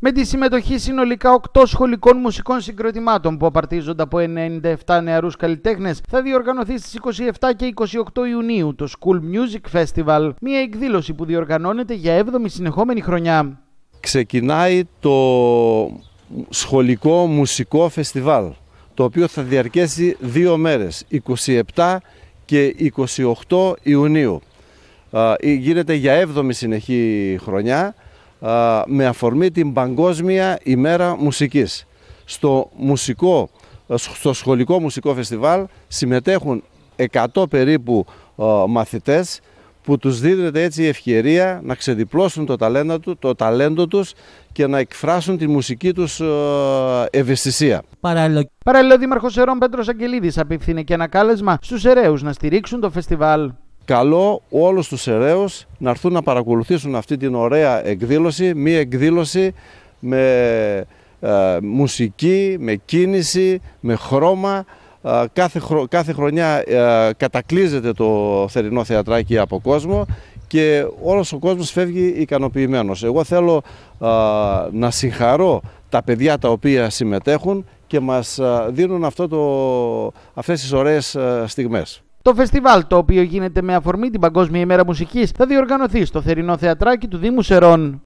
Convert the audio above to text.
με τη συμμετοχή συνολικά 8 σχολικών μουσικών συγκροτημάτων που απαρτίζονται από 97 νεαρούς καλλιτέχνες θα διοργανωθεί στις 27 και 28 Ιουνίου το School Music Festival, μια εκδήλωση που διοργανώνεται για 7η συνεχόμενη χρονιά. Ξεκινάει το σχολικό μουσικό φεστιβάλ, το οποίο θα διαρκέσει δύο μέρες, 27 και 28 Ιουνίου. Γίνεται για 7η συνεχή χρονιά με αφορμή την Παγκόσμια ημέρα μουσικής. Στο, μουσικό, στο σχολικό μουσικό φεστιβάλ συμμετέχουν 100 περίπου μαθητές που τους δίνεται έτσι η ευκαιρία να ξεδιπλώσουν το ταλέντο, του, το ταλέντο τους και να εκφράσουν τη μουσική τους ευαισθησία. Παράλληλο, ο Δήμαρχος Ερών Πέτρος Αγγελίδης απευθύνει και ένα κάλεσμα στους εραίους να στηρίξουν το φεστιβάλ. Καλό όλους τους ερέους να έρθουν να παρακολουθήσουν αυτή την ωραία εκδήλωση, μία εκδήλωση με ε, μουσική, με κίνηση, με χρώμα. Ε, κάθε, χρονιά ε, κατακλείζεται το θερινό θεατράκι από κόσμο και όλος ο κόσμος φεύγει ικανοποιημένος. Εγώ θέλω ε, να συγχαρώ τα παιδιά τα οποία συμμετέχουν και μας δίνουν αυτό το, αυτές τις ωραίες στιγμές. Το φεστιβάλ, το οποίο γίνεται με αφορμή την Παγκόσμια ημέρα μουσικής, θα διοργανωθεί στο θερινό θεατράκι του Δήμου Σερών.